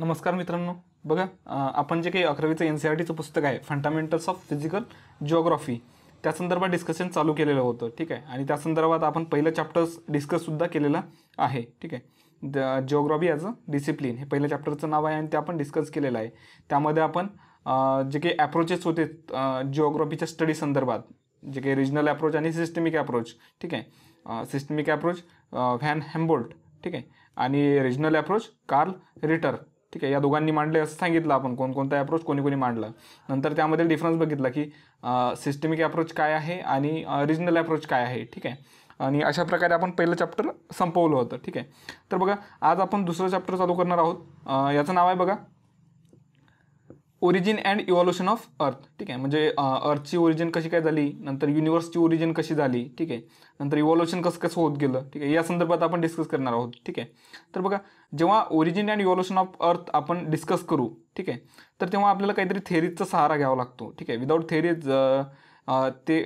नमस्कार मित्रांनो बघा आपण जे काही अकरावीचं एन सी आर टीचं पुस्तक आहे फंडामेंटल्स ऑफ फिजिकल जिओग्राफी त्या संदर्भात डिस्कशन चालू केलेलं होतं ठीक आहे आणि त्या संदर्भात आपण पहिलं चॅप्टर्स डिस्कससुद्धा केलेलं आहे ठीक आहे the geography as a discipline हे पहिल्या चॅप्टरचं नाव आहे आणि ते आपण डिस्कस केलेलं आहे त्यामध्ये आपण जे काही ॲप्रोचेस होते जिओग्राफीच्या स्टडी संदर्भात जे काही रिजनल ॲप्रोच आणि सिस्टमिक ॲप्रोच ठीक आहे सिस्टमिक ॲप्रोच व्हॅन हॅम्बोल्ट ठीक आहे आणि रिजनल ॲप्रोच कार्ल रिटर ठीक आहे या दोघांनी मांडले असं सांगितलं आपण कोणकोणता अप्रोच कोणी कोणी मांडला नंतर त्यामध्ये डिफरन्स बघितला की सिस्टमिक अप्रोच काय आहे आणि रिजनल अप्रोच काय आहे ठीक आहे आणि अशा प्रकारे आपण पहिलं चॅप्टर संपवलं होतं ठीक आहे तर बघा आज आपण दुसरं चॅप्टर चालू करणार आहोत याचं नाव आहे बघा origin and evolution of earth ठीक आहे म्हणजे अर्थची ओरिजिन कशी काय झाली नंतर युनिव्हर्सची ओरिजिन कशी झाली ठीक आहे नंतर इव्हॉल्युशन कसं कसं होत गेलं ठीक आहे या संदर्भात आपण डिस्कस करणार आहोत ठीक आहे तर बघा जेव्हा origin and evolution of earth आपण डिस्कस करू ठीक आहे तर तेव्हा आपल्याला काहीतरी थेरीजचा सहारा घ्यावा लागतो ठीक आहे विदाऊट थेरीज ते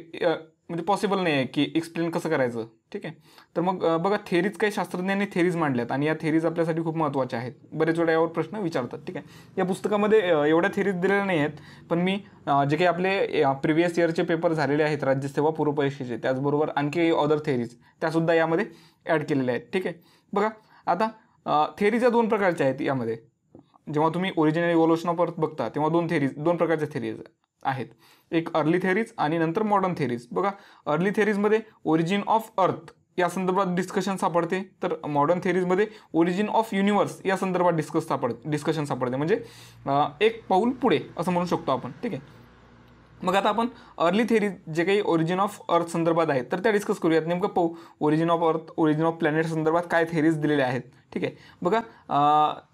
म्हणजे पॉसिबल नाही आहे की एक्सप्लेन कसं करायचं ठीक आहे तर मग बघा थेरीज काही शास्त्रज्ञांनी थेरीज मांडल्यात आणि या थेरीज आपल्यासाठी खूप महत्त्वाच्या आहेत बरेच वेळा यावर प्रश्न विचारतात ठीक आहे या पुस्तकामध्ये एवढ्या थेरीज दिलेल्या नाही आहेत पण मी जे काही आपले प्रिव्हियस इयरचे पेपर झालेले आहेत राज्यसेवा परीक्षेचे त्याचबरोबर आणखी अदर थेरीज त्यासुद्धा यामध्ये ॲड केलेल्या आहेत ठीक आहे बघा आता थेरीज या दोन प्रकारच्या आहेत यामध्ये जेव्हा तुम्ही ओरिजिनल इव्होल्युशन ऑफ अर्थ बघता तेव्हा दोन थेरीज दोन प्रकारच्या थेरीज आहेत एक अर्ली थेरीज आणि नंतर मॉडर्न थेरीज बघा अर्ली थेरीजमध्ये ओरिजिन ऑफ अर्थ या संदर्भात डिस्कशन सापडते तर मॉडर्न थेरीजमध्ये ओरिजिन ऑफ युनिवर्स या संदर्भात डिस्कस सापड डिस्कशन सापडते म्हणजे एक पाऊल पुढे असं म्हणू शकतो आपण ठीक आहे मग आता आपण अर्ली थेरी जे काही ओरिजिन ऑफ अर्थ संदर्भात आहेत तर त्या डिस्कस करूयात नेमकं पाहू origin of earth origin of planet संदर्भात काय थेरीज दिलेल्या आहेत ठीक आहे बघा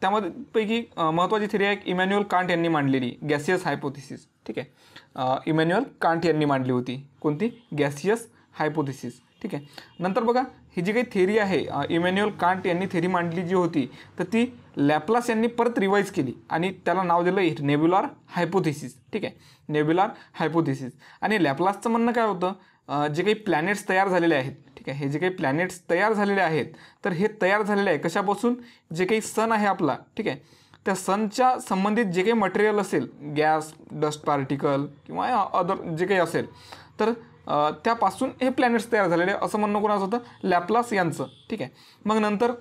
त्यामध्ये पैकी महत्त्वाची थेरी आहे इमॅन्युअल कांट यांनी मांडलेली गॅसियस हायपोथिसिस ठीक आहे इमॅन्युअल कांट यांनी मांडली होती कोणती गॅसियस हायपोथिसिस ठीक आहे नंतर बघा ही जी काही थेरी आहे इमॅन्युअल कांट यांनी थेरी मांडली जी होती तर ती लॅपलास यांनी परत रिवाईज केली आणि त्याला नाव दिलं नेब्युलार हायपोथेसिस ठीक आहे नेब्युलार हायपोथेसिस आणि लॅपलासचं म्हणणं काय होतं जे काही प्लॅनेट्स तयार झालेले आहेत ठीक आहे हे जे काही प्लॅनेट्स तयार झालेले आहेत तर हे तयार झालेले आहे कशापासून जे काही सन आहे आपला ठीक आहे त्या सनच्या संबंधित जे काही मटेरियल असेल गॅस डस्ट पार्टिकल किंवा अदर जे काही असेल तर त्यापासून हे प्लॅनेट्स तयार झालेले असं म्हणणं कोणाचं होतं लॅपलास यांचं ठीक आहे मग नंतर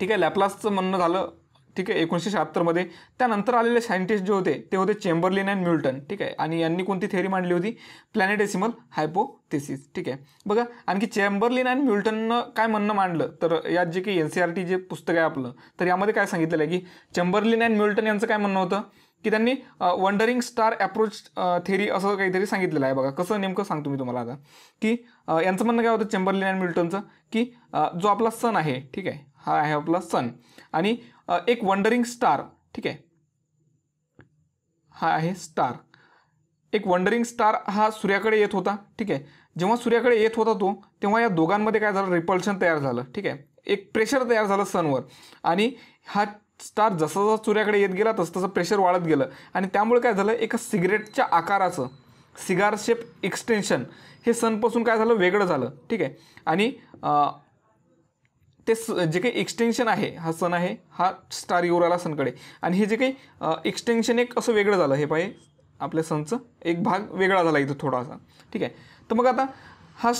ठीक आहे लॅपलासचं म्हणणं झालं ठीक आहे एकोणीसशे शहात्तरमध्ये त्यानंतर आलेले सायंटिस्ट जे होते ते होते चेंबरलिन अँड म्युल्टन ठीक आहे आणि यांनी कोणती थेअरी मांडली होती प्लॅनेटेसिमल हायपोथेसिस ठीक आहे बघा आणखी चेंबरलिन अँड म्युल्टननं काय म्हणणं मांडलं तर यात जे काही एन सी आर टी जे पुस्तक आहे आपलं तर यामध्ये काय सांगितलेलं आहे की चेंबरलिन अँड म्युल्टन यांचं काय म्हणणं होतं की त्यांनी वंडरिंग स्टार अप्रोच थेरी असं काहीतरी सांगितलेलं आहे बघा कसं नेमकं सांगतो मी तुम्हाला आता की यांचं म्हणणं काय होतं चेंबरलिन अँड मिल्टनचं की जो आपला सन आहे ठीक आहे हा आहे आपला सन आणि एक वंडरिंग स्टार ठीक आहे हा आहे स्टार एक वंडरिंग स्टार हा सूर्याकडे येत होता ठीक आहे जेव्हा सूर्याकडे येत होता तो तेव्हा या दोघांमध्ये काय झालं रिपल्शन तयार झालं ठीक आहे एक प्रेशर तयार झालं सनवर आणि हा स्टार जसा जसा सूर्याकडे येत गेला तसं तसं प्रेशर वाढत गेलं आणि त्यामुळे काय झालं एका सिगरेटच्या आकाराचं सिगार शेप एक्सटेन्शन हे सनपासून काय झालं वेगळं झालं ठीक आहे आणि ते जे काही एक्सटेन्शन आहे हा सन आहे हा स्टार येऊर आला सनकडे आणि हे जे काही एक्सटेन्शन एक असं वेगळं झालं हे पाहिजे आपल्या सनचं एक भाग वेगळा झाला इथं थोडासा ठीक आहे तर मग आता हा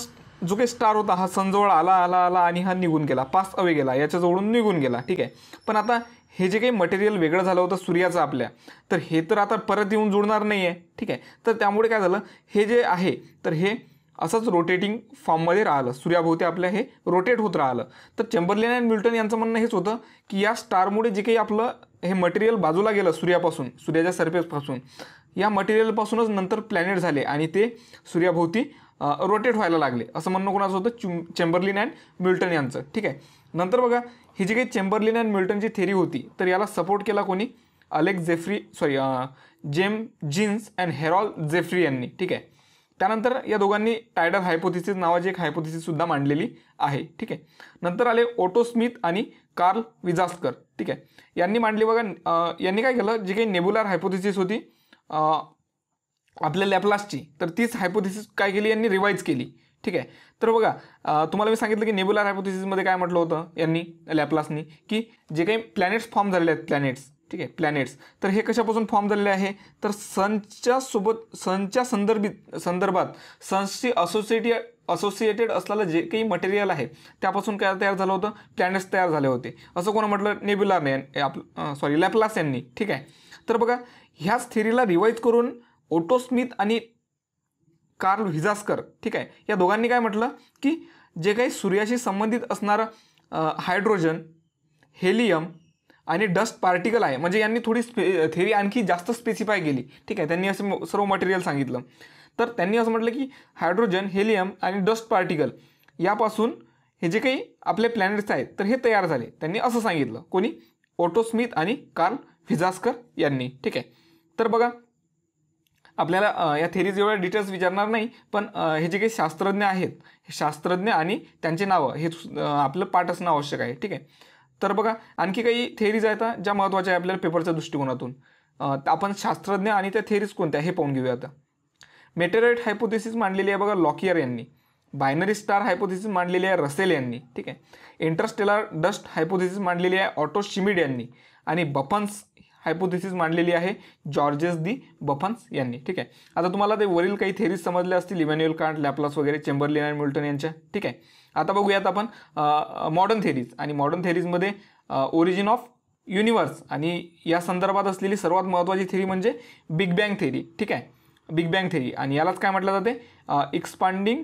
जो काही स्टार होता हा सनजवळ आला आला आला आणि हा निघून गेला पास अवे गेला याच्याजवळून निघून गेला ठीक आहे पण आता हे जे काही मटेरियल वेगळं झालं होतं सूर्याचं आपल्या तर हे तर आता परत येऊन जुळणार नाही आहे ठीक आहे तर त्यामुळे काय झालं हे जे आहे तर हे असंच रोटेटिंग फॉर्ममध्ये राहिलं सूर्याभोवती आपल्या हे रोटेट होत राहिलं तर चेंबरलेन अँड मिल्टन यांचं म्हणणं हेच होतं की या स्टारमुळे जे काही आपलं हे मटेरियल बाजूला गेलं सूर्यापासून सूर्याच्या सरफेसपासून या मटेरियलपासूनच नंतर प्लॅनेट झाले आणि ते सूर्याभोवती रोटेट व्हायला लागले असं म्हणणं कोणाचं होतं चुम चेंबरलिन अँड मिल्टन यांचं ठीक आहे नंतर बघा ही जी काही चेंबरलिन अँड मिल्टनची थेरी होती तर याला सपोर्ट केला कोणी Alex Jeffrey sorry James Jeans and Harold Jeffrey यांनी ठीक आहे त्यानंतर या दोघांनी टायडर हायपोथिसिस नावाची एक हायपोथिसिससुद्धा मांडलेली आहे ठीक आहे नंतर आले ओटो स्मिथ आणि कार्ल विजास्कर ठीक आहे यांनी मांडली बघा यांनी काय केलं जी काही नेबुलार हायपोथिसिस होती आपल्या लॅपलासची तर तीच हायपोथिसिस काय केली यांनी रिवाईज केली ठीक आहे तर बघा तुम्हाला मी सांगितलं की नेबुलर हायपोथिसिसमध्ये काय म्हटलं होतं यांनी लॅपलासनी की जे काही प्लॅनेट्स फॉर्म झालेले आहेत प्लॅनेट्स ठीक आहे प्लॅनेट्स तर हे कशापासून फॉर्म झालेले आहे तर सनच्या सोबत सनच्या संदर्भित संदर्भात सन्सशी असोसिएटी असोसिएटेड असलेलं जे काही मटेरियल आहे त्यापासून काय तयार झालं होतं प्लॅनेट्स तयार झाले होते असं कोणा म्हटलं नेबुलारने आप सॉरी लॅपलास यांनी ठीक आहे तर बघा ह्याच थेरीला रिवाईज करून ओटो स्मिथ आणि कार्ल व्हिजास्कर ठीक आहे या दोघांनी काय म्हटलं की जे काही सूर्याशी संबंधित असणारं हायड्रोजन हेलियम आणि डस्ट पार्टिकल आहे म्हणजे यांनी थोडी स्पे थेरी आणखी जास्त स्पेसिफाय केली ठीक आहे त्यांनी असं सर्व मटेरियल सांगितलं तर त्यांनी असं म्हटलं की हायड्रोजन हेलियम आणि डस्ट पार्टिकल यापासून हे जे काही आपले प्लॅनेट्स आहेत तर हे तयार झाले त्यांनी असं सांगितलं कोणी ओटो स्मिथ आणि कार्ल व्हिझास्कर यांनी ठीक आहे तर बघा आपल्याला या थेरीज एवढ्या डिटेल्स विचारणार नाही पण हे जे काही शास्त्रज्ञ आहेत हे शास्त्रज्ञ आणि त्यांचे नावं हे आपलं पाठ असणं आवश्यक आहे ठीक आहे तर बघा आणखी काही थेरीज आहेत ज्या महत्त्वाच्या आहे आपल्याला पेपरच्या दृष्टिकोनातून आपण शास्त्रज्ञ आणि त्या थेरीज कोणत्या हे पाहून घेऊया आता मेटेरेट हायपोथेसिस मांडलेली आहे बघा लॉकियर यांनी बायनरी स्टार हायपोथेसिस मांडलेली आहे रसेल यांनी ठीक आहे इंटरस्टेलर डस्ट हायपोथेसिस मांडलेली आहे ऑटो शिमिड यांनी आणि बफन्स हायपोथिसिस मांडलेली आहे जॉर्जेस दी बफन्स यांनी ठीक आहे आता तुम्हाला ते वरील काही थेरीज समजल्या असतील इमॅन्युअल कांट लॅपलास वगैरे चेंबरलिन आणि मिल्टन यांच्या ठीक आहे आता बघूयात आपण मॉडर्न थेरीज आणि मॉडर्न थेरीजमध्ये ओरिजिन ऑफ युनिवर्स आणि या संदर्भात असलेली सर्वात महत्त्वाची थेरी म्हणजे बिग बँग थेरी ठीक आहे बिग बँग थेरी आणि यालाच काय म्हटलं जाते एक्सपांडिंग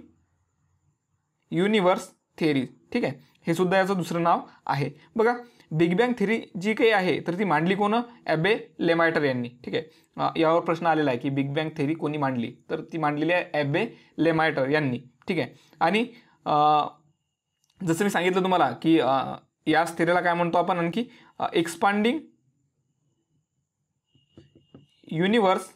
युनिवर्स थेरी ठीक आहे हे सुद्धा याचं दुसरं नाव आहे बघा बिग बँग थेरी जी काही आहे तर ती मांडली कोण ॲबे लेमायटर यांनी ठीक आहे यावर प्रश्न आलेला आहे की बिग बँग थेरी कोणी मांडली तर ती मांडलेली आहे ॲबे लेमायटर यांनी ठीक आहे आणि जसं मी सांगितलं तुम्हाला की या थेरीला काय म्हणतो आपण आणखी एक्सपांडिंग युनिवर्स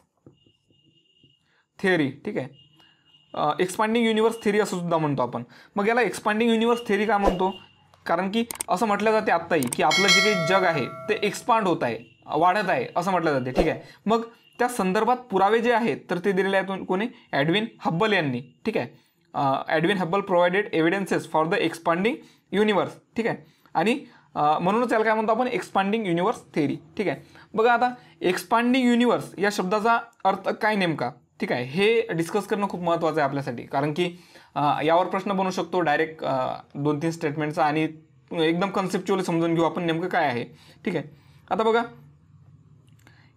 थिअरी ठीक आहे एक्सपांडिंग युनिवर्स थेरी असं सुद्धा म्हणतो आपण मग याला एक्सपांडिंग युनिवर्स थेरी का म्हणतो कारण की असं म्हटलं जाते आत्ताही की आपलं जे काही जग आहे ते एक्सपांड होत आहे वाढत आहे असं म्हटलं जाते ठीक आहे मग त्या संदर्भात पुरावे जे आहेत तर ते दिलेले आहेत कोणी ॲडविन हब्बल यांनी ठीक आहे Edwin Hubble provided evidences for the expanding universe ठीक आहे आणि म्हणूनच याला काय म्हणतो आपण एक्सपांडिंग युनिवर्स थेअरी ठीक आहे बघा आता एक्सपांडिंग युनिवर्स या शब्दाचा अर्थ काय नेमका ठीक आहे हे डिस्कस करणं खूप महत्त्वाचं आहे आपल्यासाठी कारण की यावर प्रश्न बनू शकतो डायरेक्ट दोन तीन स्टेटमेंटचा आणि एकदम कन्सेप्च्युअली समजून घेऊ आपण नेमकं काय आहे ठीक आहे आता बघा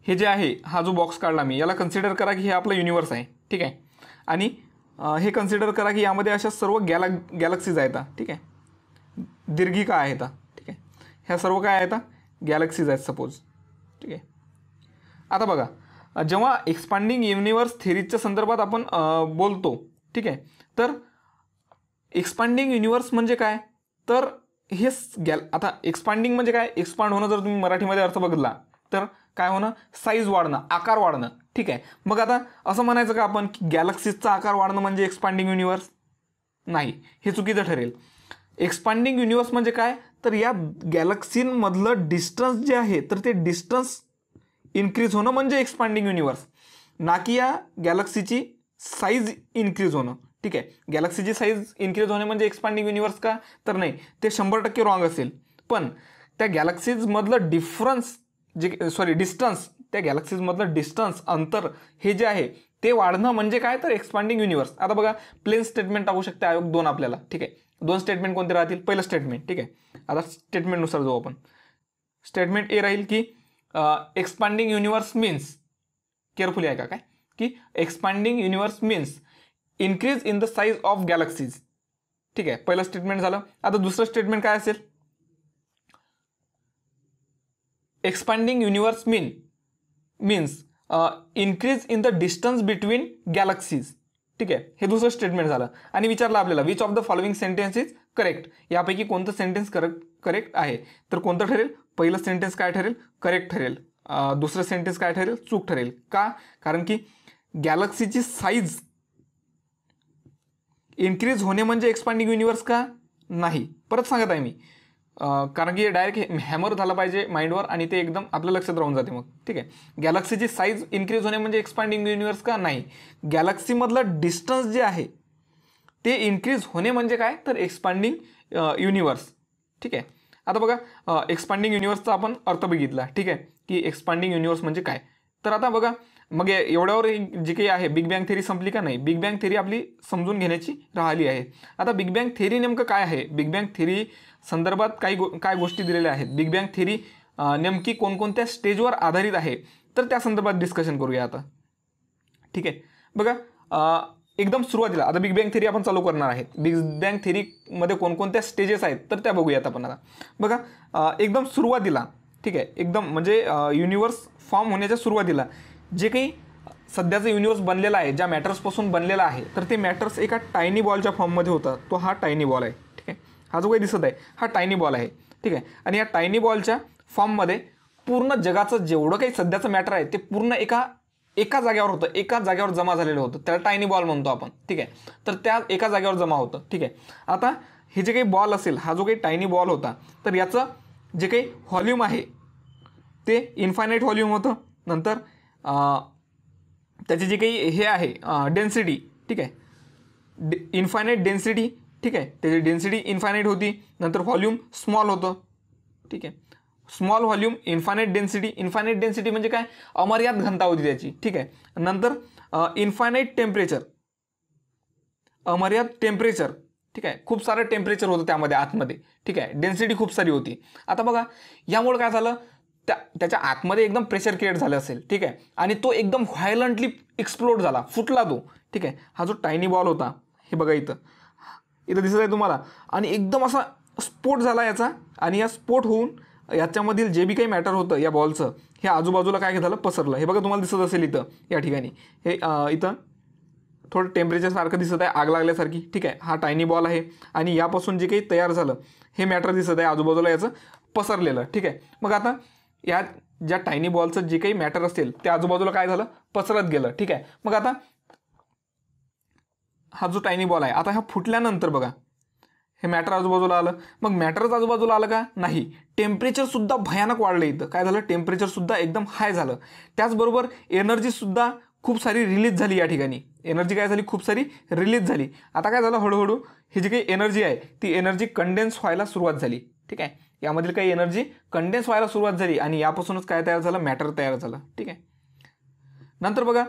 हे जे आहे हा जो बॉक्स काढला मी याला कन्सिडर करा की हे आपलं युनिवर्स आहे ठीक आहे आणि हे कन्सिडर करा की यामध्ये अशा सर्व गॅला गॅलक्सीज आहेत ठीक आहे दीर्घी काय आहेत ठीक आहे ह्या सर्व काय आहेत गॅलक्सीज आहेत सपोज ठीक आहे आता बघा जेव्हा एक्सपांडिंग युनिवर्स थेरीजच्या संदर्भात आपण बोलतो ठीक आहे तर एक्सपांडिंग युनिवर्स म्हणजे काय तर हे गॅल आता एक्सपांडिंग म्हणजे काय एक्सपांड होणं जर तुम्ही मराठीमध्ये अर्थ बघितला तर काय होणं साईज वाढणं आकार वाढणं ठीक आहे मग आता असं म्हणायचं का आपण की गॅलक्सीजचा आकार वाढणं म्हणजे एक्सपांडिंग युनिवर्स नाही हे चुकीचं ठरेल एक्सपांडिंग युनिवर्स म्हणजे काय तर या गॅलक्सींमधलं डिस्टन्स जे आहे तर ते डिस्टन्स इन्क्रीज होणं म्हणजे एक्सपांडिंग युनिवर्स ना की या गॅलक्सीची साईज इन्क्रीज होणं ठीक आहे गॅलक्सीची साईज इन्क्रीज होणे म्हणजे एक्सपांडिंग युनिवर्स का तर नाही ते शंभर टक्के रॉंग असेल पण त्या गॅलक्सीजमधलं डिफरन्स जे सॉरी डिस्टन्स त्या गॅलक्सीजमधलं डिस्टन्स अंतर हे जे आहे ते वाढणं म्हणजे काय तर एक्सपांडिंग युनिवर्स आता बघा प्लेन स्टेटमेंट टाकू शकते आयोग दोन आपल्याला ठीक आहे दोन स्टेटमेंट कोणते राहतील पहिलं स्टेटमेंट ठीक आहे आता स्टेटमेंटनुसार जाऊ आपण स्टेटमेंट ए राहील की एक्सपांडिंग युनिवर्स मीन्स केअरफुली आहे का काय की expanding universe means increase in the size of galaxies ठीक आहे पहिलं स्टेटमेंट झालं आता दुसरं स्टेटमेंट काय असेल expanding universe mean means increase in the distance between galaxies ठीक आहे हे दुसरं स्टेटमेंट झालं आणि विचारलं आपल्याला which of the following sentence is correct यापैकी कोणतं सेंटेन्स करेक्ट करेक्ट आहे तर कोणतं ठरेल पहिलं सेंटेन्स काय ठरेल करेक्ट ठरेल दुसरं सेंटेन्स काय ठरेल चूक ठरेल का कारण की गॅलक्सीची साईज इन्क्रीज होणे म्हणजे एक्सपांडिंग युनिवर्स का नाही परत सांगत आहे मी कारण की डायरेक्ट हॅमर झाला पाहिजे माइंडवर आणि ते एकदम आपल्या लक्षात राहून जाते मग ठीक आहे गॅलक्सीची साईज इन्क्रीज होणे म्हणजे एक्सपांडिंग युनिवर्स का नाही गॅलक्सीमधलं डिस्टन्स जे आहे ते इन्क्रीज होणे म्हणजे काय तर एक्सपांडिंग युनिवर्स ठीक आहे आता बघा एक्सपांडिंग युनिवर्सचा आपण अर्थ बघितला ठीक आहे की एक्सपांडिंग युनिवर्स म्हणजे काय तर आता बघा मग एवढ्यावर जी काही आहे बिग बँग थेरी संपली का नाही बिग बँग थेरी आपली समजून घेण्याची राहिली आहे आता बिग बँग थेरी नेमकं काय आहे बिग बँग थेरी संदर्भात काही गो काय गोष्टी दिलेल्या आहेत बिग बँग थेरी नेमकी कोणकोणत्या स्टेजवर आधारित आहे तर त्या संदर्भात डिस्कशन करूया आता ठीक आहे बघा एकदम सुरुवातीला आता बिग बँग थेरी आपण चालू करणार आहे बिग बँग थेरीमध्ये कोणकोणत्या स्टेजेस आहेत तर त्या बघूयात आपण आता बघा एकदम सुरुवातीला ठीक आहे एकदम म्हणजे युनिवर्स फॉर्म होण्याच्या सुरुवातीला जे काही सध्याचं युनिवर्स बनलेलं आहे ज्या मॅटर्सपासून बनलेलं आहे तर ते मॅटर्स एका टायनी बॉलच्या फॉर्ममध्ये होता तो हा टायनी बॉल आहे ठीक आहे हा जो काही दिसत आहे हा टायनी बॉल आहे ठीक आहे आणि या टायनी बॉलच्या फॉर्ममध्ये पूर्ण जगाचं जेवढं काही सध्याचं मॅटर आहे ते पूर्ण एका एका जागेवर होतं एका जागेवर जमा झालेलं होतं त्याला टायनी बॉल म्हणतो आपण ठीक आहे तर त्या एका जागेवर जमा होतं ठीक आहे आता हे जे काही बॉल असेल हा जो काही टायनी बॉल होता तर याचं जे काही व्हॉल्यूम आहे ते इन्फायनाईट व्हॉल्यूम होतं नंतर त्याची जी काही हे आहे डेन्सिटी ठीक आहे डे इन्फायनाईट डेन्सिटी ठीक आहे त्याची डेन्सिटी इन्फायनाईट होती नंतर व्हॉल्यूम स्मॉल होतं ठीक आहे small volume infinite density infinite density म्हणजे काय अमर्याद घनता होती त्याची ठीक आहे नंतर इन्फायनाईट टेम्परेचर अमर्याद टेम्परेचर ठीक आहे खूप सारं टेम्परेचर होतं त्यामध्ये आतमध्ये ठीक आहे डेन्सिटी खूप सारी होती आता बघा यामुळे काय झालं त्या त्याच्या आतमध्ये एकदम प्रेशर क्रिएट झालं असेल ठीक आहे आणि तो एकदम व्हायलंटली एक्सप्लोड झाला फुटला तो ठीक आहे हा जो टायनी बॉल होता हे बघा इथं इथं दिसत आहे तुम्हाला आणि एकदम असा स्पोट झाला याचा आणि या स्फोट होऊन याच्यामधील जे बी काही मॅटर होतं या बॉलचं हे आजूबाजूला काय झालं पसरलं हे बघा तुम्हाला दिसत असेल इथं या ठिकाणी हे इथं थोडं टेम्परेचरसारखं दिसत आहे आग लागल्यासारखी ठीक आहे हा टायनी बॉल आहे आणि यापासून जे काही तयार झालं हे मॅटर दिसत आहे आजूबाजूला याचं पसरलेलं ठीक आहे मग आता या ज्या टायनी बॉलचं जे काही मॅटर असेल ते आजूबाजूला काय झालं पसरत गेलं ठीक आहे मग आता हा जो टायनी बॉल आहे आता हा फुटल्यानंतर बघा हे मॅटर आजूबाजूला आलं मग मॅटरच आजूबाजूला आलं का नाही टेम्परेचरसुद्धा भयानक वाढलं इथं काय झालं टेम्परेचरसुद्धा एकदम हाय झालं त्याचबरोबर एनर्जीसुद्धा खूप सारी रिलीज झाली या ठिकाणी एनर्जी काय झाली खूप सारी रिलीज झाली आता काय झालं हळूहळू ही जी काही एनर्जी आहे ती एनर्जी कंडेन्स व्हायला सुरुवात झाली ठीक आहे यामधील काही एनर्जी कंडेन्स व्हायला सुरुवात झाली आणि यापासूनच काय तयार झालं मॅटर तयार झालं ठीक आहे नंतर बघा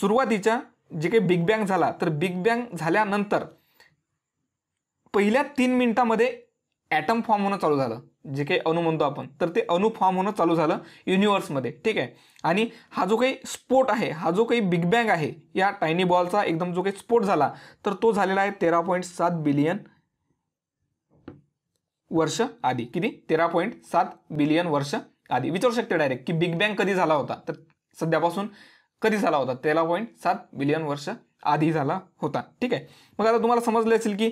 सुरुवातीच्या जे काही बिग बँग झाला तर बिग बँग झाल्यानंतर पहिल्या तीन मिनिटामध्ये ॲटम फॉर्म होणं चालू झालं जे काही अणू म्हणतो आपण तर ते अणू फॉर्म होणं चालू झालं युनिवर्समध्ये ठीक आहे आणि हा जो काही स्पोर्ट आहे हा जो काही बिग बँग आहे या टायनी बॉलचा एकदम जो काही स्पोर्ट झाला तर तो झालेला आहे तेरा पॉईंट सात बिलियन वर्ष आधी किती तेरा पॉईंट सात बिलियन वर्ष आधी विचारू शकते डायरेक्ट की बिग बँग कधी झाला होता तर सध्यापासून कधी झाला होता तेरा पॉईंट सात बिलियन वर्ष आधी झाला होता ठीक आहे मग आता तुम्हाला समजलं असेल की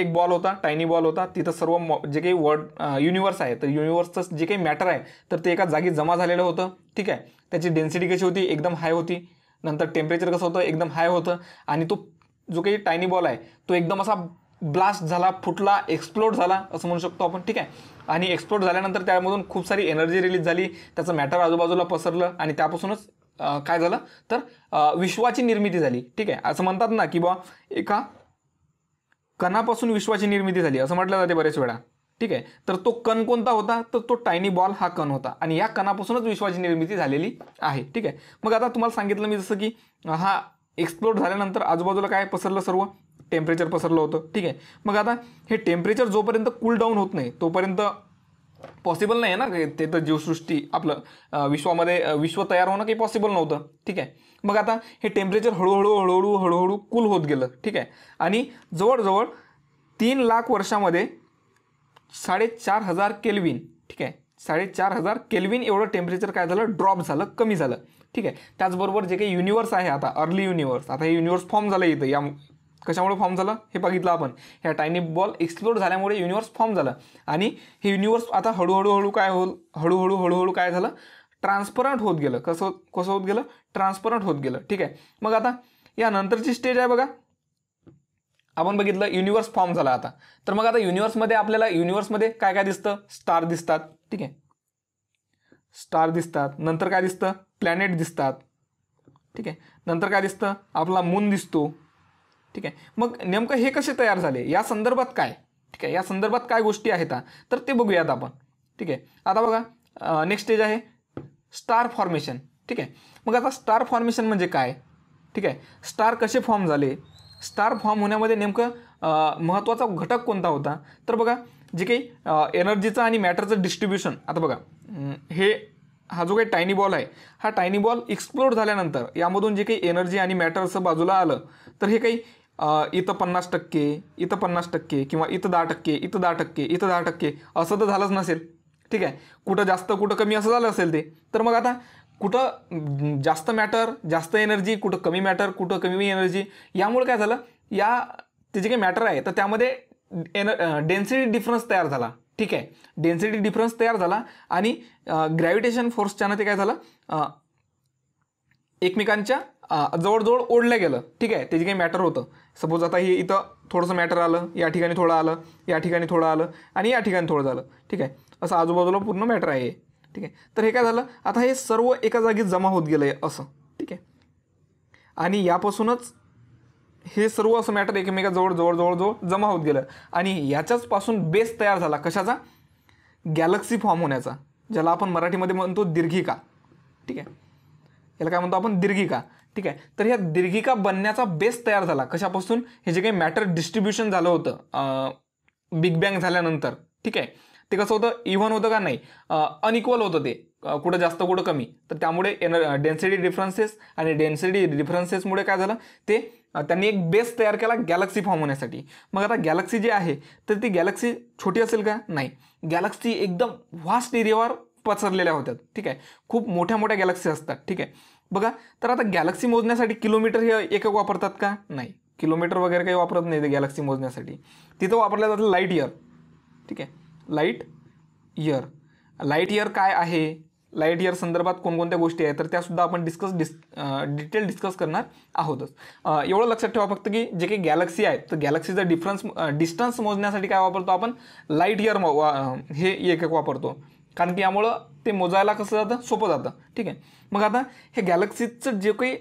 एक बॉल होता टायनी बॉल होता तिथं सर्व जे काही वर्ड युनिवर्स आहे तर युनिवर्सचं जे काही मॅटर आहे तर ते एका जागी जमा झालेलं होतं ठीक आहे त्याची डेन्सिटी कशी होती एकदम हाय होती नंतर टेम्परेचर कसं होतं एकदम हाय होतं आणि तो जो काही टायनी बॉल आहे तो एकदम असा ब्लास्ट झाला फुटला एक्सप्लोड झाला असं म्हणू शकतो आपण ठीक आहे आणि एक्सप्लोड झाल्यानंतर त्यामधून खूप सारी एनर्जी रिलीज झाली त्याचं मॅटर आजूबाजूला पसरलं आणि त्यापासूनच काय झालं तर विश्वाची निर्मिती झाली ठीक आहे असं म्हणतात ना की बा एका कणापासून विश्वाची निर्मिती झाली असं म्हटलं जाते बरेच वेळा ठीक आहे तर तो कण कोणता होता तर तो टायनी बॉल हा कण होता आणि या कणापासूनच विश्वाची निर्मिती झालेली आहे ठीक आहे मग आता तुम्हाला सांगितलं मी जसं की हा एक्सप्लोर झाल्यानंतर आजूबाजूला काय पसरलं सर्व टेम्परेचर पसरलं होतं ठीक आहे मग आता हे टेम्परेचर जोपर्यंत कूल डाऊन होत नाही तोपर्यंत पॉसिबल नाही आहे ना ते तर जीवसृष्टी आपलं विश्वामध्ये विश्व तयार होणं काही पॉसिबल नव्हतं ठीक आहे मग आता हे टेम्परेचर हळूहळू हळूहळू हळूहळू कूल होत गेलं ठीक आहे आणि जवळजवळ तीन लाख वर्षामध्ये साडेचार हजार केल्विन ठीक आहे साडेचार हजार केल्विन एवढं टेम्परेचर काय झालं ड्रॉप झालं कमी झालं ठीक आहे त्याचबरोबर जे काही युनिवर्स आहे आता अर्ली युनिवर्स आता हे युनिवर्स फॉर्म झालं इथं या कशामुळे फॉर्म झालं हे बघितलं आपण ह्या टायनी बॉल एक्सप्लोर झाल्यामुळे युनिवर्स फॉर्म झालं आणि हे युनिवर्स आता हळूहळू हळू काय होल हळूहळू हळूहळू काय झालं ट्रान्सपरंट होत गेलं कसं कसं होत गेलं ट्रान्सपरंट होत गेलं ठीक आहे मग आता या नंतरची स्टेज आहे बघा आपण बघितलं युनिवर्स फॉर्म झाला आता तर मग आता युनिवर्समध्ये आपल्याला युनिवर्समध्ये काय काय दिसतं स्टार दिसतात ठीक आहे स्टार दिसतात नंतर काय दिसतं प्लॅनेट दिसतात ठीक आहे नंतर काय दिसतं आपला मून दिसतो ठीक आहे मग नेमकं हे कसे तयार झाले या संदर्भात काय ठीक आहे या संदर्भात काय गोष्टी आहेत तर ते बघूयात आपण ठीक आहे आता बघा नेक्स्ट स्टेज आहे स्टार फॉर्मेशन ठीक आहे मग आता स्टार फॉर्मेशन म्हणजे काय ठीक आहे स्टार कसे फॉर्म झाले स्टार फॉर्म होण्यामध्ये नेमकं महत्त्वाचा घटक कोणता होता तर बघा जे काही एनर्जीचं आणि मॅटरचं डिस्ट्रीब्युशन आता बघा हे हा जो काही टायनी बॉल आहे हा टायनी बॉल एक्सप्लोर झाल्यानंतर यामधून जे काही एनर्जी आणि मॅटरचं बाजूला आलं तर हे काही इथं पन्नास टक्के इथं पन्नास टक्के किंवा इथं दहा टक्के इथं दहा टक्के इथं दहा टक्के असं तर झालंच नसेल ठीक आहे कुठं जास्त कुठं कमी असं झालं असेल ते तर मग आता कुठं जास्त मॅटर जास्त एनर्जी कुठं कमी मॅटर कुठं कमी एनर्जी यामुळे काय झालं या ते जे काही मॅटर आहे तर त्यामध्ये एन डेन्सिटी डिफरन्स तयार झाला ठीक आहे डेन्सिटी डिफरन्स तयार झाला आणि ग्रॅव्हिटेशन फोर्सच्यानं ते काय झालं एकमेकांच्या जवळजवळ ओढलं गेलं ठीक आहे ते जे काही मॅटर होतं सपोज आता हे इथं थोडंसं मॅटर आलं या ठिकाणी थोडं आलं या ठिकाणी थोडं आलं आणि या ठिकाणी थोडं झालं ठीक आहे असं आजूबाजूला पूर्ण मॅटर आहे ठीक आहे तर हे काय झालं आता हे सर्व एका जागी जमा होत गेलं आहे असं ठीक आहे आणि यापासूनच हे सर्व असं मॅटर एकमेकाजवळ जवळ जमा होत गेलं आणि याच्याचपासून पासून बेस तयार झाला कशाचा गॅलक्सी फॉर्म होण्याचा ज्याला आपण मराठीमध्ये म्हणतो दीर्घिका ठीक आहे याला काय म्हणतो आपण दीर्घिका ठीक आहे तर ह्या दीर्घिका बनण्याचा बेस तयार झाला कशापासून हे जे काही मॅटर डिस्ट्रीब्युशन झालं होतं बिग बँग झाल्यानंतर ठीक आहे ते कसं होतं इव्हन होतं का नाही अनइक्वल होतं ते कुठं जास्त कुठं कमी तर त्यामुळे एनर् डेन्सिटी डिफरन्सेस आणि डेन्सिटी डिफरन्सेसमुळे काय झालं ते त्यांनी एक बेस तयार केला गॅलक्सी फॉर्म होण्यासाठी मग आता गॅलक्सी जी आहे तर ती गॅलक्सी छोटी असेल का नाही गॅलक्सी एकदम व्हास्ट एरियावर पसरलेल्या होत्या ठीक आहे खूप मोठ्या मोठ्या गॅलक्सी असतात ठीक आहे बघा तर आता गॅलक्सी मोजण्यासाठी किलोमीटर हे एकक वापरतात का नाही किलोमीटर वगैरे काही वापरत नाही ते गॅलक्सी मोजण्यासाठी तिथं वापरल्या जातं लाईट इयर ठीक आहे लाईट इयर लाईट इयर काय आहे लाईट इयर संदर्भात कोणकोणत्या गोष्टी आहेत तर त्यासुद्धा आपण डिस्कस डिस् डिटेल डिस्कस करणार आहोतच एवढं लक्षात ठेवा फक्त की जे काही गॅलक्सी आहेत तर गॅलक्सीचा डिफरन्स डिस्टन्स मोजण्यासाठी काय वापरतो आपण लाईट इयर हे एकक वापरतो कारण की यामुळं ते मोजायला कसं जातं सोपं जातं ठीक आहे मग आता हे गॅलक्सीचं जे काही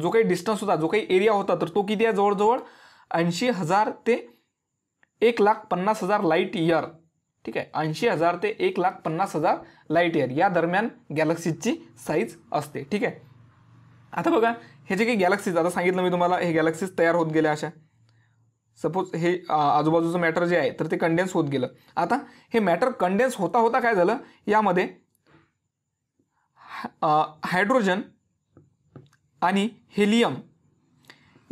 जो काही डिस्टन्स होता जो काही एरिया होता तर तो किती आहे जवळजवळ ऐंशी हजार ते एक लाख पन्नास हजार लाईट इयर ठीक आहे ऐंशी हजार ते एक लाख पन्नास हजार लाईट इयर या दरम्यान गॅलक्सीची साईज असते ठीक आहे आता बघा हे जे काही गॅलक्सीज आता सांगितलं मी तुम्हाला हे गॅलक्सीज तयार होत गेल्या अशा सपोज हे आजूबाजूचं मॅटर जे आहे तर ते कंडेन्स होत गेलं आता हे मॅटर कंडेन्स होता होता काय झालं यामध्ये हायड्रोजन आणि हेलियम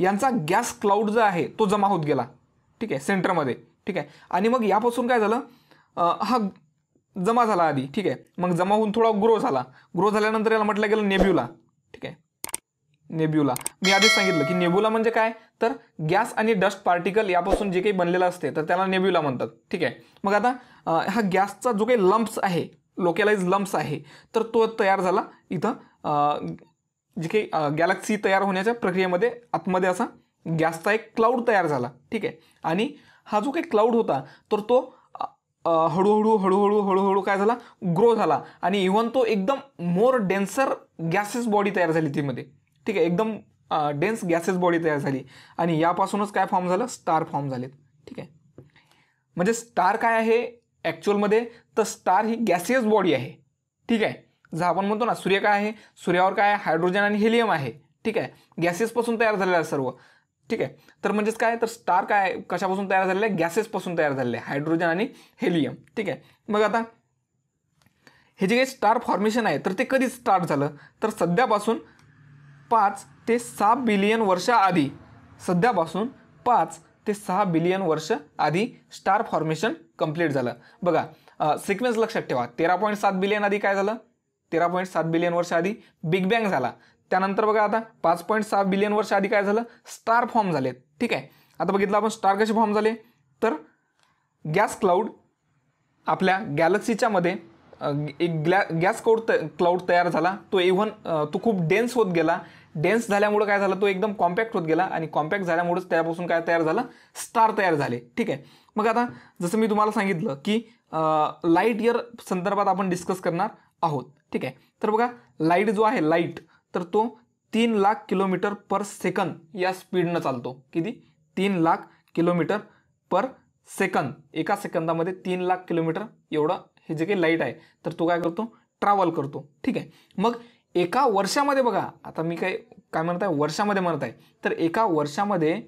यांचा गॅस क्लाउड जो आहे तो जमा होत गेला ठीक आहे सेंटरमध्ये ठीक आहे आणि मग यापासून काय झालं हा जमा झाला आधी ठीक आहे मग जमा होऊन थोडा ग्रो झाला ग्रो झाल्यानंतर याला म्हटलं गेलं नेब्युला ठीक आहे नेब्युला मी आधीच सांगितलं की नेब्युला म्हणजे काय तर गॅस आणि डस्ट पार्टिकल यापासून जे काही बनलेलं असते तर त्याला नेब्युला म्हणतात ठीक आहे मग आता हा गॅसचा जो काही लम्प्स आहे लोकेलाइज लम्प्स आहे तर तो तयार झाला इथं जे काही गॅलक्सी तयार होण्याच्या प्रक्रियेमध्ये आतमध्ये असा गॅसचा एक क्लाऊड तयार झाला ठीक आहे आणि हा जो काही क्लाऊड होता तर तो हळूहळू हळूहळू हळूहळू काय झाला ग्रो झाला आणि इव्हन तो एकदम मोर डेन्सर गॅसेस बॉडी तयार झाली तीमध्ये ठीक आहे एकदम डेन्स गॅसेस बॉडी तयार झाली आणि यापासूनच काय फॉर्म झालं स्टार फॉर्म झालेत ठीक आहे म्हणजे स्टार काय आहे ॲक्च्युअलमध्ये तर स्टार ही गॅसियस बॉडी आहे ठीक आहे जर आपण म्हणतो ना सूर्य काय आहे सूर्यावर काय आहे हायड्रोजन आणि हेलियम आहे ठीक आहे गॅसेसपासून तयार झालेलं आहे सर्व ठीक आहे तर म्हणजेच काय तर स्टार काय कशापासून तयार झालेलं आहे गॅसेसपासून तयार झालेलं आहे हायड्रोजन आणि हेलियम ठीक आहे मग आता हे जे काही स्टार फॉर्मेशन आहे तर ते कधी स्टार्ट झालं तर सध्यापासून पाच ते सहा बिलियन वर्ष आधी सध्यापासून पाच ते सहा बिलियन वर्ष आधी स्टार फॉर्मेशन कंप्लीट झालं बघा सिक्वेन्स लक्षात ठेवा तेरा पॉईंट सात बिलियन आधी काय झालं तेरा पॉईंट सात बिलियन वर्ष आधी बिग बँग झाला त्यानंतर बघा आता पाच पॉईंट सहा बिलियन वर्ष आधी काय झालं स्टार फॉर्म झाले ठीक आहे आता बघितलं आपण स्टार कसे फॉर्म झाले तर गॅस क्लाउड आपल्या गॅलक्सीच्या मध्ये एक ग्लॅ गॅस कोड क्लाउड तयार झाला तो इव्हन तो खूप डेन्स होत गेला डेन्स झाल्यामुळं काय झालं तो एकदम कॉम्पॅक्ट होत गेला आणि कॉम्पॅक्ट झाल्यामुळंच त्यापासून काय तयार झालं स्टार तयार झाले ठीक आहे मग आता जसं मी तुम्हाला सांगितलं की लाईट इयर संदर्भात आपण डिस्कस करणार आहोत ठीक आहे तर बघा लाईट जो आहे लाईट तर तो तीन लाख किलोमीटर पर सेकंद या स्पीडनं चालतो किती तीन लाख किलोमीटर पर सेकंद एका सेकंदामध्ये तीन लाख किलोमीटर एवढं हे जे काही लाईट आहे तर तो काय करतो ट्रॅव्हल करतो ठीक आहे मग एका वर्षामध्ये बघा आता मी काय काय म्हणत आहे वर्षामध्ये म्हणत आहे तर एका वर्षामध्ये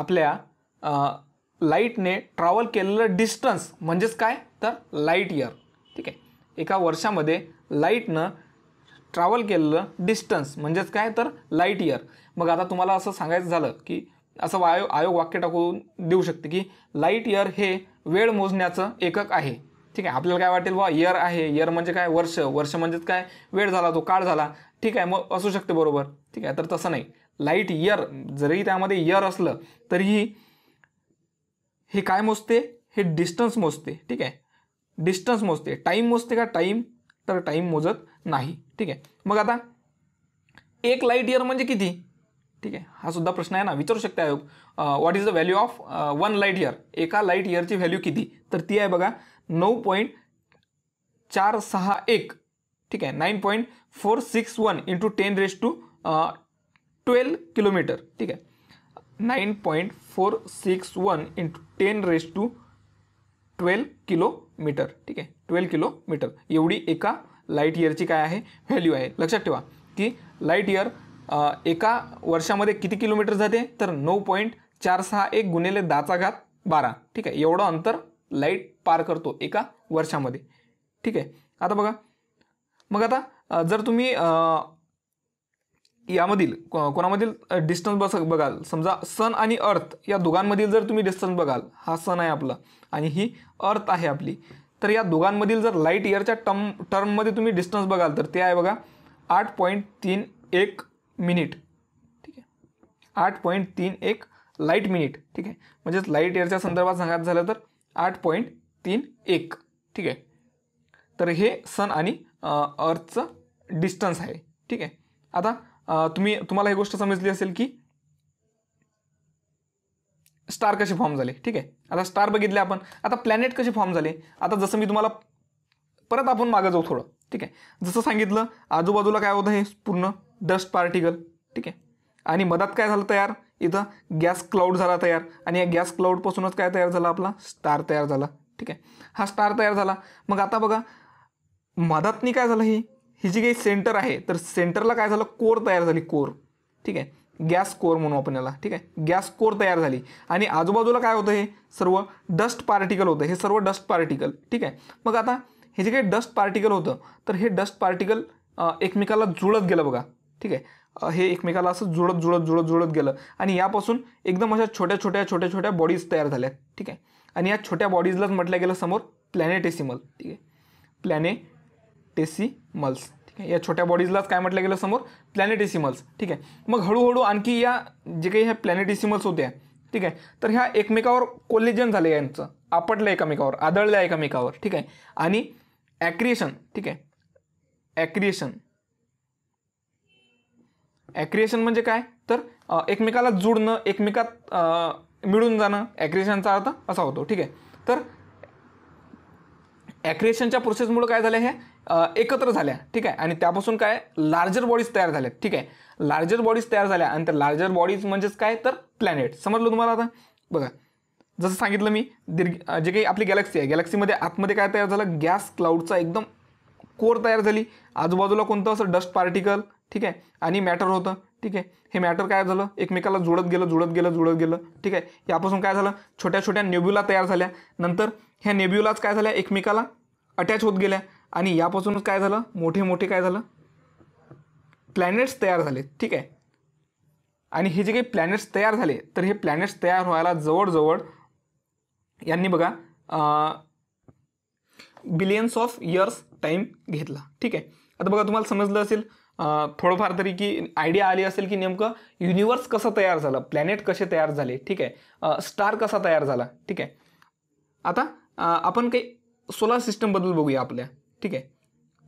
आपल्या लाईटने ट्रॅव्हल केलेलं डिस्टन्स म्हणजेच काय तर लाईट इयर ठीक आहे एका वर्षामध्ये लाईटनं ट्रॅव्हल केलेलं डिस्टन्स म्हणजेच काय तर लाईट इयर मग आता तुम्हाला असं सांगायचं झालं की असं वायो आयोग वाक्य टाकून देऊ शकते की लाईट इयर हे वेळ मोजण्याचं एकक आहे ठीक आहे आपल्याला काय वाटेल वा इयर आहे इयर म्हणजे काय वर्ष वर्ष म्हणजेच काय वेळ झाला तो काळ झाला ठीक आहे मग असू शकते बरोबर ठीक आहे तर तसं नाही लाईट इयर जरी त्यामध्ये इयर असलं तरीही हे काय मोजते हे डिस्टन्स मोजते ठीक आहे डिस्टन्स मोजते टाईम मोजते का टाईम तर टाईम मोजत नाही ठीक आहे मग आता एक लाईट इयर म्हणजे किती ठीक आहे हा सुद्धा प्रश्न आहे ना विचारू शकते आयोग what is the value of one light year एका लाईट इयरची व्हॅल्यू किती तर ती आहे बघा नऊ पॉईंट चार सहा एक ठीक आहे nine point four six one into ten raise to twelve kilometre ठीक आहे nine point four six one into ten raise to twelve kilometre ठीक आहे ट्वेल्व किलोमीटर एवढी एका लाईट इयरची काय आहे व्हॅल्यू आहे लक्षात ठेवा की लाईट इयर एका वर्षामध्ये किती किलोमीटर जाते तर नऊ पॉईंट चार सहा एक गुणेले दाचा घात बारा ठीक आहे एवढं अंतर लाईट पार करतो एका वर्षामध्ये ठीक आहे आता बघा मग आता जर तुम्ही यामधील कोणामधील डिस्टन्स बस बघाल समजा सन आणि अर्थ या दोघांमधील जर तुम्ही डिस्टन्स बघाल हा सन आहे आपला आणि ही अर्थ आहे आपली तर या दोघांमधील जर लाईट इयरच्या टर्म टर्ममध्ये तुम्ही डिस्टन्स बघाल तर ते आहे बघा आठ पॉईंट तीन एक मिनिट ठीक आहे आठ पॉईंट तीन एक लाईट मिनिट ठीक आहे म्हणजेच लाईट इयरच्या संदर्भात सांगायचं झालं तर आठ पॉईंट तीन एक ठीक आहे तर हे सन आणि अर्थचं डिस्टन्स आहे ठीक आहे आता तुम्ही तुम्हाला ही गोष्ट समजली असेल की स्टार कसे फॉर्म झाले ठीक आहे आता स्टार बघितले आपण आता प्लॅनेट कसे फॉर्म झाले आता जसं मी तुम्हाला परत आपण मागं जाऊ थोडं ठीक आहे जसं सांगितलं आजूबाजूला काय होतं हे पूर्ण डस्ट पार्टिकल ठीक आहे आणि मधात काय झालं तयार इथं गॅस क्लाउड झाला तयार आणि या गॅस क्लाउडपासूनच काय तयार झाला आपला स्टार तयार झाला ठीक आहे हा स्टार तयार झाला मग आता बघा मधातनी काय झालं ही ही जी काही सेंटर आहे तर सेंटरला काय झालं कोर तयार झाली कोर ठीक आहे गॅस कोर म्हणू आपण याला ठीक आहे गॅस कोर तयार झाली आणि आजूबाजूला काय होतं हे सर्व डस्ट पार्टिकल होतं हे सर्व डस्ट पार्टिकल ठीक आहे मग आता हे जे काही डस्ट पार्टिकल होतं तर हे डस्ट पार्टिकल एकमेकाला जुळत गेलं बघा ठीक आहे हे एकमेकाला असं जुळत जुळत जुळत जुळत गेलं आणि यापासून एकदम अशा छोट्या छोट्या छोट्या छोट्या बॉडीज तयार झाल्या ठीक आहे आणि या छोट्या बॉडीजलाच म्हटल्या गेलं समोर प्लॅनेटेसिमल ठीक आहे प्लॅनेटेसिमल्स ठीक आहे या छोट्या बॉडीजलाच काय म्हटलं गेलं समोर प्लॅनेटेसिमल्स ठीक आहे मग हळूहळू आणखी या जे काही ह्या प्लॅनेटेसिमल्स होत्या ठीक आहे तर ह्या एकमेकावर कोलेजन झाले यांचं आपटलं एकामेकावर आदळलं एकामेकावर ठीक आहे आणि ॲक्रिएशन ठीक आहे ॲक्रिएशन ॲक्रिएशन म्हणजे काय तर एकमेकाला जुडणं एकमेकात मिळून जाणं ॲक्रिएशनचा अर्थ असा होतो ठीक आहे तर ॲक्रिएशनच्या प्रोसेसमुळं काय झालं हे एकत्र झाल्या ठीक आहे आणि त्यापासून काय लार्जर बॉडीज तयार झाल्या ठीक आहे लार्जर बॉडीज तयार झाल्या आणि त्या लार्जर बॉडीज म्हणजेच काय तर प्लॅनेट समजलं तुम्हाला आता बघा जसं सांगितलं मी दीर्घ जे काही आपली गॅलेक्सी आहे गॅलक्सीमध्ये आतमध्ये काय तयार झालं गॅस क्लाउडचा एकदम कोर तयार झाली आजूबाजूला कोणतं असं डस्ट पार्टिकल ठीक आहे आणि मॅटर होतं ठीक आहे हे मॅटर काय झालं एकमेकाला जुळत गेलं जुळत गेलं जुळत गेलं ठीक आहे यापासून काय झालं छोट्या छोट्या नेब्युला तयार झाल्या नंतर ह्या नेब्युलाच काय झाल्या एकमेकाला अटॅच होत गेल्या आणि यापासूनच काय झालं मोठे मोठे काय झालं प्लॅनेट्स तयार झाले ठीक आहे आणि हे जे काही प्लॅनेट्स तयार झाले तर हे प्लॅनेट्स तयार व्हायला जवळजवळ यांनी बघा बिलियन्स ऑफ इयर्स टाईम घेतला ठीक आहे आता बघा तुम्हाला समजलं असेल थोडंफार तरी की आयडिया आली असेल की नेमकं युनिवर्स कसं तयार झालं प्लॅनेट कसे तयार झाले ठीक आहे स्टार कसा तयार झाला ठीक आहे आता आपण काही सोलार सिस्टमबद्दल बघूया आपल्या ठीक आहे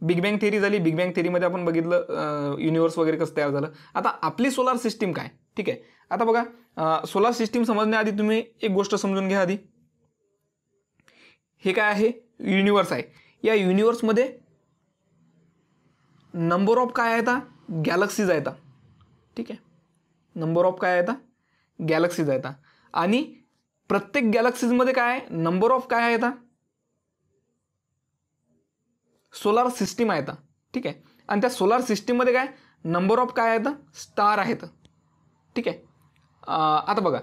बिग बँग थेरी झाली बिग बँग थेरीमध्ये आपण बघितलं युनिवर्स वगैरे कसं तयार झालं आता आपली सोलार सिस्टीम काय ठीक आहे आता बघा सोलार सिस्टीम समजण्याआधी तुम्ही एक गोष्ट समजून घ्या आधी हे काय आहे युनिवर्स आहे या युनिवर्समध्ये नंबर ऑफ काय आहेत गॅलक्सीज आहेत ठीक आहे नंबर ऑफ काय येता गॅलक्सीज आहेत आणि प्रत्येक गॅलक्सीजमध्ये काय आहे नंबर ऑफ काय आहे सोलार सिस्टीम आहेत ठीक आहे आणि त्या सोलार सिस्टीममध्ये काय नंबर ऑफ काय आहेत स्टार आहेत ठीक आहे आता बघा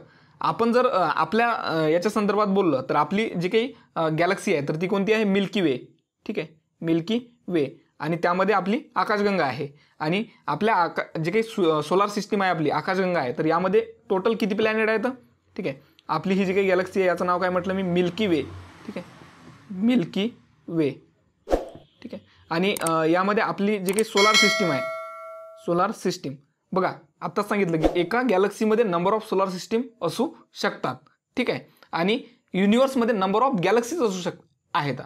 आपण जर आपल्या याच्या संदर्भात बोललं तर आपली जी काही गॅलक्सी आहे तर ती कोणती आहे मिल्की वे ठीक आहे मिल्की वे आणि त्यामध्ये आपली आकाशगंगा आहे आणि आपल्या आका जे काही सो सोलार सिस्टीम आहे आपली आकाशगंगा आहे तर यामध्ये टोटल किती प्लॅनेट आहेत ठीक आहे आपली ही जी काही गॅलक्सी आहे याचं नाव काय म्हटलं मी मिल्की वे ठीक आहे मिल्की वे ठीक आहे आणि यामध्ये आपली जी काही सोलार सिस्टीम आहे सोलार सिस्टीम बघा आत्ताच सांगितलं की एका गॅलक्सीमध्ये नंबर ऑफ सोलार सिस्टीम असू शकतात ठीक आहे आणि युनिवर्समध्ये नंबर ऑफ गॅलक्सीज असू शक आहेत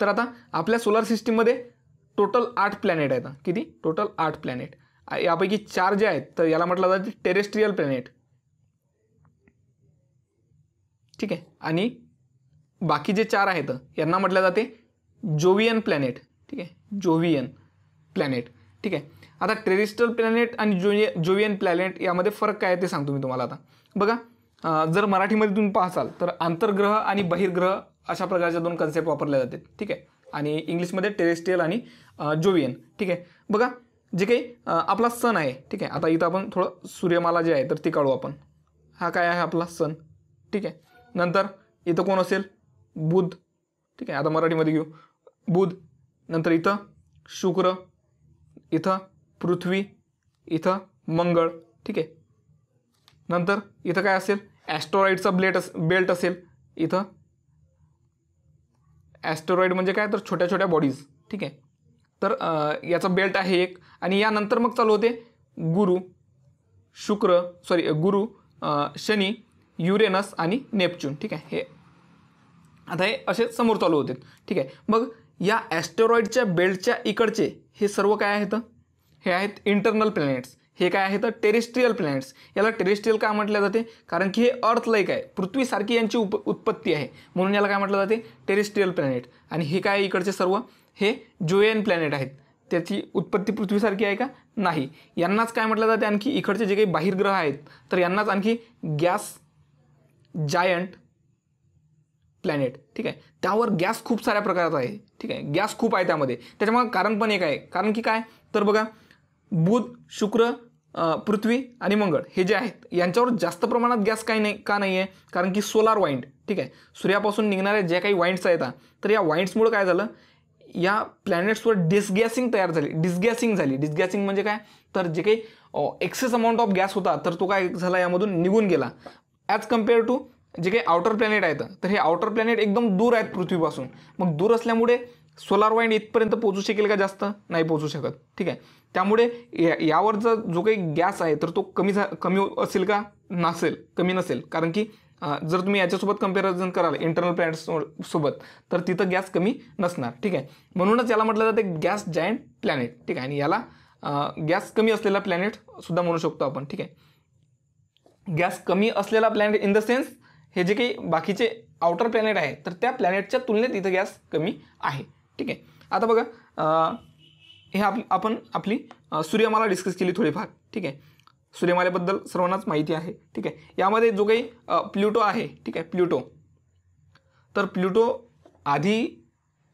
तर आता आपल्या सोलार सिस्टीममध्ये टोटल आठ प्लॅनेट आहेत किती टोटल आठ प्लॅनेट यापैकी चार जे आहेत तर याला म्हटलं जाते टेरेस्ट्रियल प्लॅनेट ठीक आहे आणि बाकी जे चार आहेत यांना म्हटलं जाते जोवियन प्लॅनेट ठीक आहे जोवियन प्लॅनेट ठीक आहे आता टेरिस्टल प्लॅनेट आणि जोय जोवियन प्लॅनेट यामध्ये फरक काय आहे ते सांगतो मी तुम्हाला आता बघा जर मराठीमध्ये तुम्ही पाहसाल तर आंतरग्रह आणि बहिर्ग्रह अशा प्रकारच्या दोन कन्सेप्ट वापरले जाते ठीक आहे आणि इंग्लिशमध्ये टेरेस्ट्रियल आणि जोवियन ठीक आहे बघा जे काही आपला सण आहे ठीक आहे आता इथं आपण थोडं सूर्यमाला जे आहे तर ती काढू आपण हा काय आहे आपला सण ठीक आहे नंतर इथं कोण असेल बुध ठीक आहे आता मराठीमध्ये घेऊ बुध नंतर इथं शुक्र इथं पृथ्वी इथं मंगळ ठीक आहे नंतर इथं काय असेल ॲस्ट्रॉइडचा ब्लेट अस बेल्ट असेल इथं ॲस्टेरॉईड म्हणजे काय तर छोट्या छोट्या बॉडीज ठीक आहे तर याचा बेल्ट आहे एक आणि यानंतर मग चालू होते गुरु शुक्र सॉरी गुरु शनी युरेनस आणि नेपच्यून ठीक आहे हे आता हे असे समोर चालू होते ठीक आहे मग या ॲस्टेरॉईडच्या बेल्टच्या इकडचे हे सर्व काय आहेत हे आहेत इंटरनल प्लॅनेट्स हे काय आहे तर टेरेस्ट्रियल प्लॅनेट्स याला टेरेस्ट्रियल का म्हटलं जाते कारण की हे अर्थलाईक आहे पृथ्वीसारखी यांची उप उत्पत्ती आहे म्हणून याला काय म्हटलं जाते टेरेस्ट्रियल प्लॅनेट आणि हे काय इकडचे सर्व हे जोएन प्लॅनेट आहेत त्याची उत्पत्ती पृथ्वीसारखी आहे का नाही यांनाच काय म्हटलं जाते आणखी इकडचे जे काही बाहिरग्रह आहेत तर यांनाच आणखी गॅस जायंट प्लॅनेट ठीक आहे त्यावर गॅस खूप साऱ्या प्रकारात आहे ठीक आहे गॅस खूप आहे त्यामध्ये त्याच्यामुळे कारण पण एक आहे कारण की काय तर बघा बुध शुक्र पृथ्वी आणि मंगळ हे जे आहेत यांच्यावर जास्त प्रमाणात गॅस काही नाही का नाही आहे कारण की सोलार वाईंड ठीक आहे सूर्यापासून निघणाऱ्या ज्या काही वाईंड्स आहेत तर या वाईंड्समुळं काय झालं या प्लॅनेट्सवर डिसगॅसिंग तयार झाली डिसगॅसिंग झाली डिसगॅसिंग म्हणजे काय तर जे काही एक्सेस अमाऊंट ऑफ गॅस होता तर तो काय झाला यामधून निघून गेला ॲज कम्पेअर टू जे काही आउटर प्लॅनेट आहेत तर हे आउटर प्लॅनेट एकदम दूर आहेत पृथ्वीपासून मग दूर असल्यामुळे सोलार वाईंड इथपर्यंत पोचू शकेल का जास्त नाही पोचू शकत ठीक आहे त्यामुळे या जर जो काही गॅस आहे तर तो कमी झा कमी असेल का नसेल कमी नसेल कारण की जर तुम्ही याच्यासोबत कम्पॅरिझन कराल इंटरनल प्लॅन्ट्स सोबत तर तिथं गॅस कमी नसणार ठीक आहे म्हणूनच याला म्हटलं जातं गॅस जायंट प्लॅनेट ठीक आहे आणि याला गॅस कमी असलेला प्लॅनेट सुद्धा म्हणू शकतो आपण ठीक आहे गॅस कमी असलेला प्लॅनेट इन द सेन्स हे जे काही बाकीचे आउटर प्लॅनेट आहे तर त्या प्लॅनेटच्या तुलनेत इथं गॅस कमी आहे ठीक आहे आता बघा हे आप आपण आपली सूर्यमाला डिस्कस केली थोडीफार ठीक आहे सूर्यमालेबद्दल सर्वांनाच माहिती आहे ठीक आहे यामध्ये जो काही प्ल्युटो आहे ठीक आहे प्ल्युटो तर प्लुटो आधी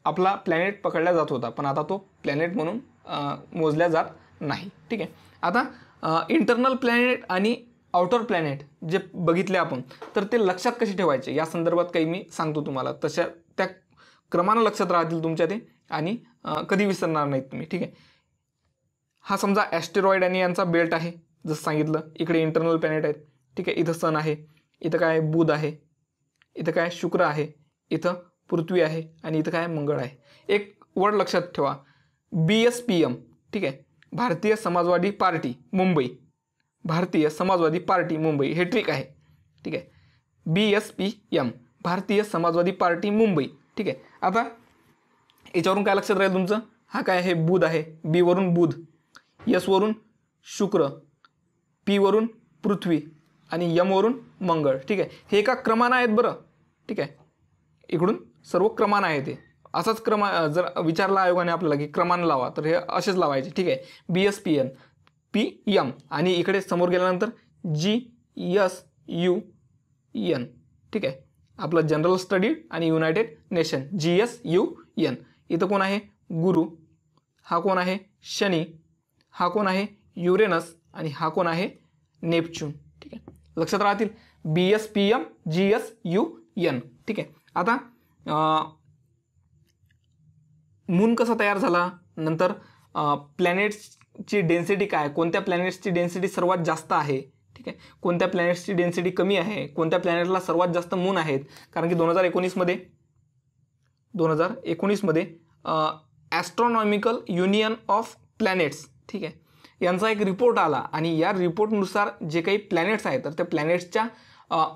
आपला प्लॅनेट पकडला जात होता पण आता तो प्लॅनेट म्हणून मोजल्या जात नाही ठीक आहे आता इंटरनल प्लॅनेट आणि आउटर प्लॅनेट जे बघितले आपण तर ते लक्षात कसे ठेवायचे या संदर्भात काही मी सांगतो तुम्हाला तशा त्या क्रमानं लक्षात राहतील तुमच्या ते आणि कधी विसरणार नाही तुम्ही ठीक आहे हा समजा ॲस्टेरॉइड आणि यांचा बेल्ट आहे जसं सांगितलं इकडे इंटरनल प्लॅनेट आहेत ठीक आहे इथं सन आहे इथं काय बुध आहे इथं काय शुक्र आहे इथं पृथ्वी आहे आणि इथं काय मंगळ आहे एक वर्ड लक्षात ठेवा बी एस पी एम ठीक आहे भारतीय समाजवादी पार्टी मुंबई भारतीय समाजवादी पार्टी मुंबई हे ट्रिक आहे ठीक आहे बी एस पी एम भारतीय समाजवादी पार्टी मुंबई ठीक आहे आता याच्यावरून काय लक्षात राहील तुमचं हा काय आहे बुध आहे बी वरून बुध यसवरून शुक्र पीवरून पृथ्वी आणि यमवरून मंगळ ठीक आहे हे एका क्रमानं आहेत बरं ठीक आहे इकडून सर्व क्रमान आहे ते असाच क्रमा जर विचारला आयोगाने आपल्याला की क्रमान लावा तर हे असेच लावायचे ठीक आहे B S P N P M आणि इकडे समोर गेल्यानंतर जी यस यू एन ठीक आहे आपलं जनरल स्टडी आणि United Nation G S U N इथं कोण आहे गुरु हा कोण आहे शनी हा कोण आहे युरेनस आणि हा कोण आहे नेपच्यून ठीक आहे लक्षात राहतील B S P M G S U N ठीक आहे आता मून कसा तयार झाला नंतर प्लॅनेट्सची डेन्सिटी काय कोणत्या प्लॅनेट्सची डेन्सिटी सर्वात जास्त आहे ठीक आहे कोणत्या प्लॅनेट्सची डेन्सिटी कमी आहे कोणत्या प्लॅनेटला सर्वात जास्त मून आहेत कारण की दोन हजार एकोणीसमध्ये दोन हजार एकोणीसमध्ये ॲस्ट्रॉनॉमिकल युनियन ऑफ प्लॅनेट्स ठीक आहे यांचा एक रिपोर्ट आला आणि या रिपोर्टनुसार जे काही प्लॅनेट्स आहेत तर त्या प्लॅनेट्सच्या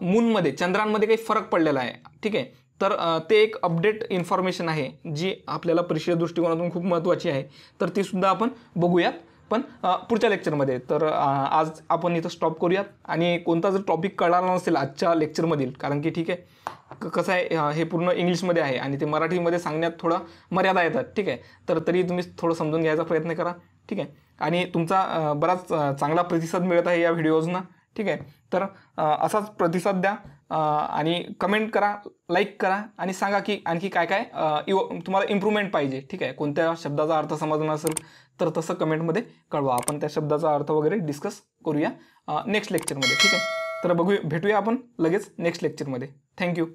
मूनमध्ये चंद्रांमध्ये काही फरक पडलेला आहे ठीक आहे तर ते एक अपडेट इन्फॉर्मेशन आहे जी आपल्याला परिषद दृष्टिकोनातून खूप महत्त्वाची आहे तर ती सुद्धा आपण बघूयात पण पुढच्या लेक्चरमध्ये तर आज आपण इथं स्टॉप करूयात आणि कोणता जर टॉपिक कळाला नसेल आजच्या लेक्चरमधील कारण की ठीक आहे कसं आहे हे पूर्ण इंग्लिशमध्ये आहे आणि ते मराठीमध्ये सांगण्यात थोडं मर्यादा येतात ठीक आहे तर तरी तुम्ही थोडं समजून घ्यायचा प्रयत्न करा ठीक आहे आणि तुमचा बराच चांगला प्रतिसाद मिळत आहे या व्हिडिओजना ठीक आहे तर असाच प्रतिसाद द्या आणि कमेंट करा लाईक करा आणि सांगा की आणखी काय काय इव तुम्हाला इम्प्रूव्हमेंट पाहिजे ठीक आहे कोणत्या शब्दाचा अर्थ समजणार असेल तर तसं कमेंटमध्ये कळवा आपण त्या शब्दाचा अर्थ वगैरे डिस्कस करूया नेक्स्ट लेक्चरमध्ये ठीक आहे तर बघूया भेटूया आपण लगेच नेक्स्ट लेक्चरमध्ये थँक्यू